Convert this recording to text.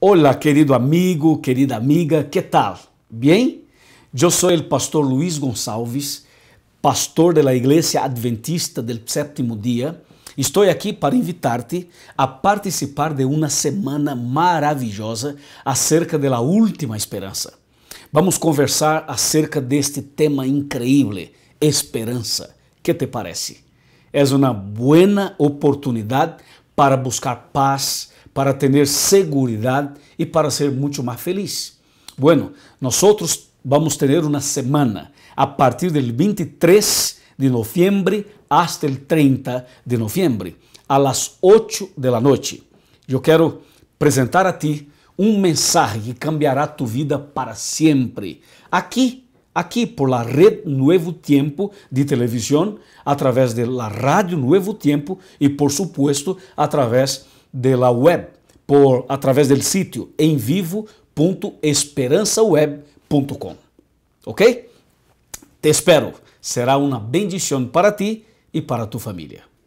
Olá, querido amigo, querida amiga, que tal? Bem? Eu sou o pastor Luiz Gonçalves, pastor da Igreja Adventista do Sétimo Dia. Estou aqui para invitar-te a participar de uma semana maravilhosa acerca da última esperança. Vamos conversar acerca deste tema incrível, esperança. Que te parece? É uma boa oportunidade para buscar paz, para tener seguridad y para ser mucho más feliz. Bueno, nosotros vamos a tener una semana a partir del 23 de noviembre hasta el 30 de noviembre, a las 8 de la noche. Yo quiero presentar a ti un mensaje que cambiará tu vida para siempre. Aquí aqui por la Red Nuevo Tiempo de televisão, através de la Rádio Nuevo Tiempo e, por supuesto, através de la web por através do sítio em ¿Ok? Te espero. Será uma bendição para ti e para tu família